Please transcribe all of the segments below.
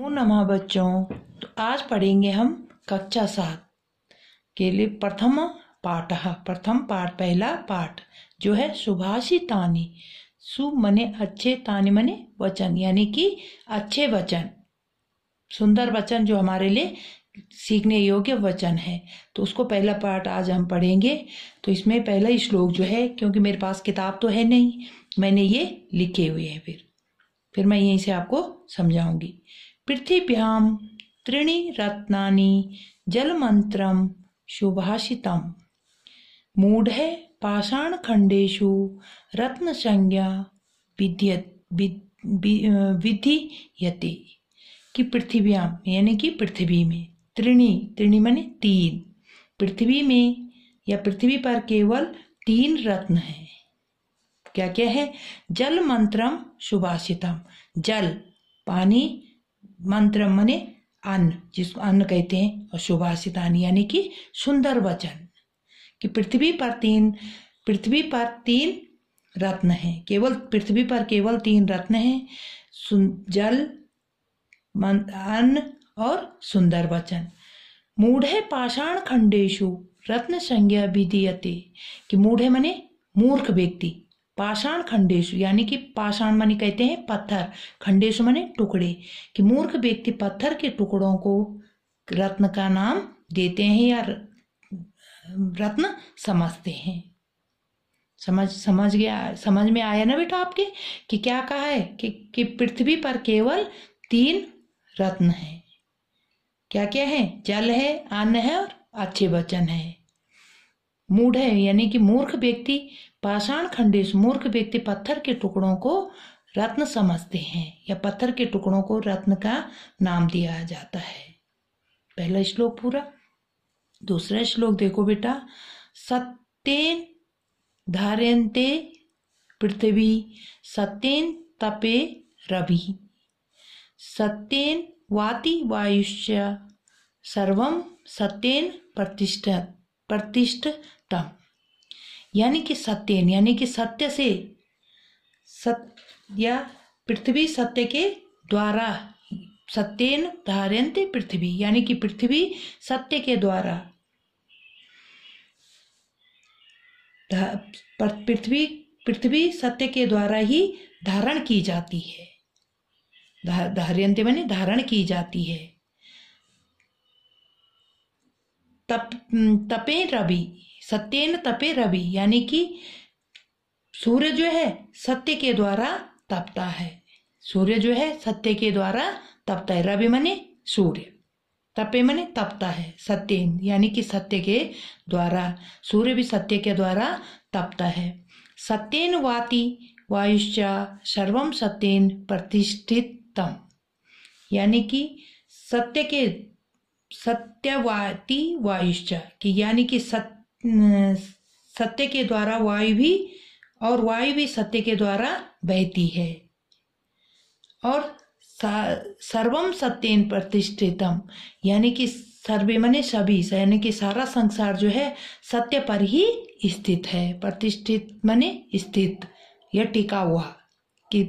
नमा बच्चों तो आज पढ़ेंगे हम कक्षा सात के लिए प्रथम पाठ हाँ, प्रथम पाठ पहला पाठ जो है सुभाषी तानी सु मने अच्छे ताने मने वचन यानी कि अच्छे वचन सुंदर वचन जो हमारे लिए सीखने योग्य वचन है तो उसको पहला पाठ आज हम पढ़ेंगे तो इसमें पहला श्लोक जो है क्योंकि मेरे पास किताब तो है नहीं मैंने ये लिखे हुए हैं फिर फिर मैं यहीं से आपको समझाऊंगी पृथिव्यां त्रीणि रत्नानि जलमन्त्रं पाषाण मूढे रत्न संज्ञा विद्य यते कि पृथ्व्याम यानी कि पृथ्वी में त्रिणी त्रिणी माने तीन पृथ्वी में या पृथ्वी पर केवल तीन रत्न है क्या क्या है जल मंत्रम सुभाषितम जल पानी मंत्र मने अन्न जिसको अन्न कहते हैं और अन्न यानी कि सुंदर वचन कि पृथ्वी पर तीन पृथ्वी पर तीन रत्न हैं केवल पृथ्वी पर केवल तीन रत्न हैं जल अन्न और सुंदर वचन मूढ़े पाषाण खंडेशु रत्न संज्ञा भी दीयते कि मूढ़े मने मूर्ख व्यक्ति पाषाण खंडेशु यानी कि पाषाण मनी कहते हैं पत्थर खंडेशु मने टुकड़े कि मूर्ख व्यक्ति पत्थर के टुकड़ों को रत्न का नाम देते हैं या रत्न समझते हैं समझ समझ गया समझ में आया ना बेटा आपके कि क्या कहा है कि, कि पृथ्वी पर केवल तीन रत्न है क्या क्या है जल है अन्न है और अच्छे वचन है मूढ़ है यानी कि मूर्ख व्यक्ति पाषाण खंडेश मूर्ख व्यक्ति पत्थर के टुकड़ों को रत्न समझते हैं या पत्थर के टुकड़ों को रत्न का नाम दिया जाता है पहला श्लोक पूरा दूसरा श्लोक देखो बेटा सत्येन धारयते पृथ्वी सत्येन तपे रवि सत्येन वाति वायुष्य सर्व सत्येन प्रतिष्ठ प्रतिष्ठतम यानी कि सत्यन यानी कि सत्य से सत्य पृथ्वी सत्य के द्वारा सत्यन धारियंत पृथ्वी यानी कि पृथ्वी सत्य के द्वारा पृथ्वी पृथ्वी सत्य के द्वारा ही धारण की जाती है धा, धार्यंत मैंने धारण की जाती है तप तपे रवि सत्यन तपे रवि यानी कि सूर्य जो है सत्य के द्वारा तपता है सूर्य जो है सत्य के द्वारा तपता है रवि मने सूर्य तपे मने तपता है सत्यन यानी कि सत्य के द्वारा सूर्य भी सत्य के द्वारा तपता है सत्यन वाति वायुश्च सर्व सत्यन प्रतिष्ठित यानी कि सत्य के सत्यवाति वायुश्च कि यानी कि सत्य सत्य के द्वारा वायु भी और वायु भी सत्य के द्वारा बहती है और सर्वम सत्यन प्रतिष्ठितम यानी कि सर्वे मने सभी यानी कि सारा संसार जो है सत्य पर ही स्थित है प्रतिष्ठित मने स्थित यह टिका हुआ कि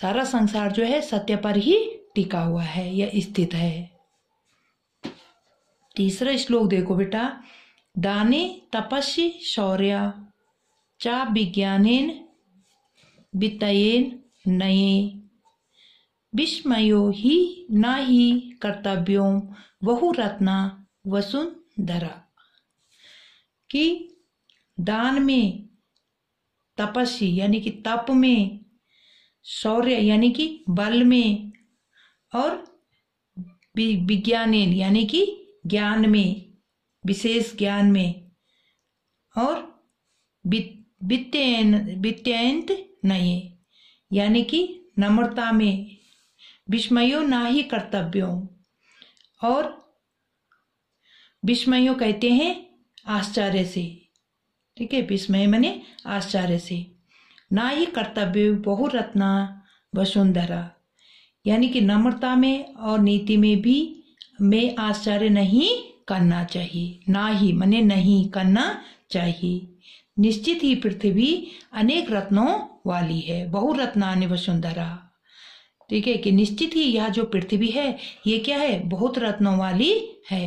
सारा संसार जो है सत्य पर ही टिका हुआ है या स्थित है तीसरा श्लोक देखो बेटा दानी तपस्वी शौर्य चा विज्ञानेन वितयेन नये विस्मयो ही न ही कर्तव्यो बहुरत्ना वसुंधरा कि दान में तपस्वी यानी कि तप में शौर्य यानी कि बल में और विज्ञानेन यानी कि ज्ञान में विशेष ज्ञान में और वित्त्यंत नहीं यानी कि नम्रता में विस्मयो ना ही कर्तव्यों और विस्मयो कहते हैं आश्चर्य से ठीक है विस्मय मने आश्चर्य से ना ही कर्तव्य बहुरत्ना वसुंधरा यानी कि नम्रता में और नीति में भी मैं आश्चर्य नहीं करना चाहिए ना ही मने नहीं करना चाहिए निश्चित ही पृथ्वी अनेक रत्नों वाली है बहुरत्नानि वसुंधरा ठीक है कि निश्चित ही यह जो पृथ्वी है ये क्या है बहुत रत्नों वाली है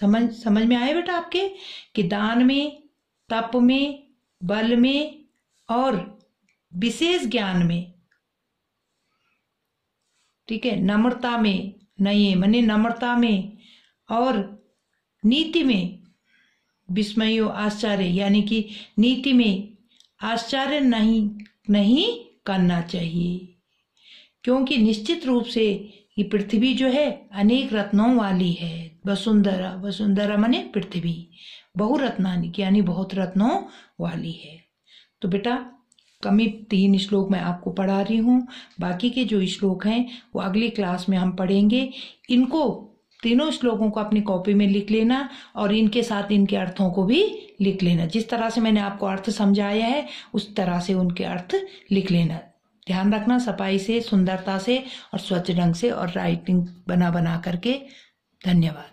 समझ समझ में आए बेटा आपके कि दान में तप में बल में और विशेष ज्ञान में ठीक है नम्रता में नहीं मने नम्रता में और नीति में विस्मयो आश्चर्य यानी कि नीति में आश्चर्य नहीं नहीं करना चाहिए क्योंकि निश्चित रूप से ये पृथ्वी जो है अनेक रत्नों वाली है वसुंधरा वसुंधरा माने पृथ्वी बहुरत्नानी यानी बहुत रत्नों वाली है तो बेटा कमी तीन श्लोक मैं आपको पढ़ा रही हूँ बाकी के जो श्लोक हैं वो अगली क्लास में हम पढ़ेंगे इनको तीनों श्लोकों को अपनी कॉपी में लिख लेना और इनके साथ इनके अर्थों को भी लिख लेना जिस तरह से मैंने आपको अर्थ समझाया है उस तरह से उनके अर्थ लिख लेना ध्यान रखना सफाई से सुंदरता से और स्वच्छ ढंग से और राइटिंग बना बना करके धन्यवाद